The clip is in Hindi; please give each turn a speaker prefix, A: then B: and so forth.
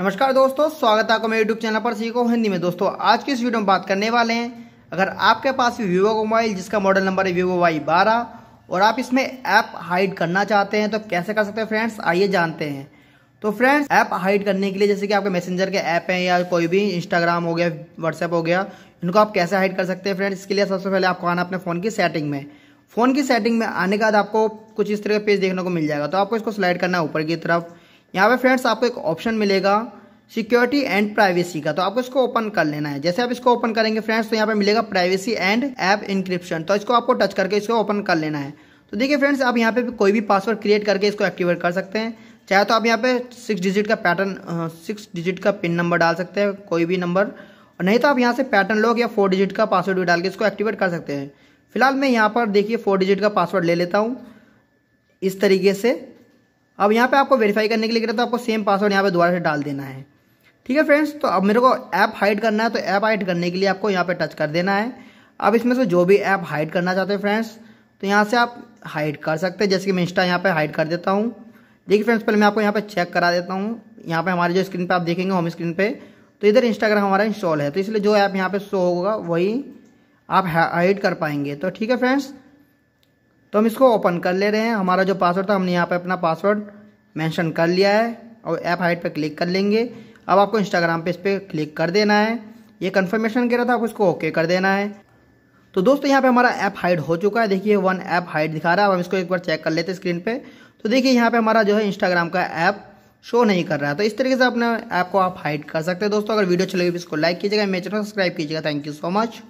A: नमस्कार दोस्तों स्वागत है आपका मेरे यूट्यूब चैनल पर सीखो हिंदी में दोस्तों आज की इस वीडियो में बात करने वाले हैं अगर आपके पास वीवो का मोबाइल जिसका मॉडल नंबर है वीवो वाई बारह और आप इसमें ऐप हाइड करना चाहते हैं तो कैसे कर सकते हैं फ्रेंड्स आइए जानते हैं तो फ्रेंड्स ऐप हाइड करने के लिए जैसे कि आपके मैसेंजर के ऐप हैं या कोई भी इंस्टाग्राम हो गया व्हाट्सएप हो गया इनको आप कैसे हाइड कर सकते हैं फ्रेंड्स इसके लिए सबसे पहले आपको आना अपने फ़ोन की सेटिंग में फ़ोन की सेटिंग में आने के बाद आपको कुछ इस तरह का पेज देखने को मिल जाएगा तो आपको इसको स्लाइड करना है ऊपर की तरफ यहाँ पे फ्रेंड्स आपको एक ऑप्शन मिलेगा सिक्योरिटी एंड प्राइवेसी का तो आपको इसको ओपन कर लेना है जैसे आप इसको ओपन करेंगे फ्रेंड्स तो यहाँ पे मिलेगा प्राइवेसी एंड ऐप इंक्रिप्शन तो इसको आपको टच करके इसको ओपन कर लेना है तो देखिए फ्रेंड्स आप यहाँ पे भी कोई भी पासवर्ड क्रिएट करके इसको एक्टिवेट कर सकते हैं चाहे तो आप यहाँ पे सिक्स डिजिट का पैटर्न सिक्स डिजिट का पिन नंबर डाल सकते हैं कोई भी नंबर और नहीं तो आप यहाँ से पैटर्न लॉक या फोर डिजिट का पासवर्ड भी डाल के इसको एक्टिवेट कर सकते हैं फिलहाल मैं यहाँ पर देखिए फोर डिजिट का पासवर्ड ले लेता हूँ इस तरीके से अब यहाँ पे आपको वेरीफाई करने के लिए कह तो आपको सेम पासवर्ड यहाँ पे दोबारा से डाल देना है ठीक है फ्रेंड्स तो अब मेरे को ऐप हाइड करना है तो ऐप हाइड करने के लिए आपको यहाँ पे टच कर देना है अब इसमें से जो भी ऐप हाइड करना चाहते हैं फ्रेंड्स तो यहाँ से आप हाइड कर सकते हैं जैसे कि मैं इंस्टा यहाँ पर हाइड कर देता हूँ देखिए फ्रेंड्स पहले मैं आपको यहाँ पर चेक करा देता हूँ यहाँ पर हमारे जो स्क्रीन पर आप देखेंगे होम स्क्रीन पर तो इधर इंस्टाग्राम हमारा इंस्टॉल है तो इसलिए जो ऐप यहाँ पे शो होगा वही आप हाइड कर पाएंगे तो ठीक है फ्रेंड्स तो हम इसको ओपन कर ले रहे हैं हमारा जो पासवर्ड था हमने यहाँ पर अपना पासवर्ड मेंशन कर लिया है और ऐप हाइट पर क्लिक कर लेंगे अब आपको इंस्टाग्राम पे इस पर क्लिक कर देना है ये कन्फर्मेशन कह रहा था आपको इसको ओके कर देना है तो दोस्तों यहाँ पे हमारा ऐप हाइड हो चुका है देखिए वन ऐप हाइड दिखा रहा है अब हम इसको एक बार चेक कर लेते हैं स्क्रीन पे तो देखिए यहाँ पे हमारा जो है इंस्टाग्राम का ऐप शो नहीं कर रहा है तो इस तरीके से अपने ऐप को आप हाइड कर सकते हैं दोस्तों अगर वीडियो अच्छी लगी तो इसको लाइक कीजिएगा मेरे चैनल सब्सक्राइब कीजिएगा थैंक यू सो मच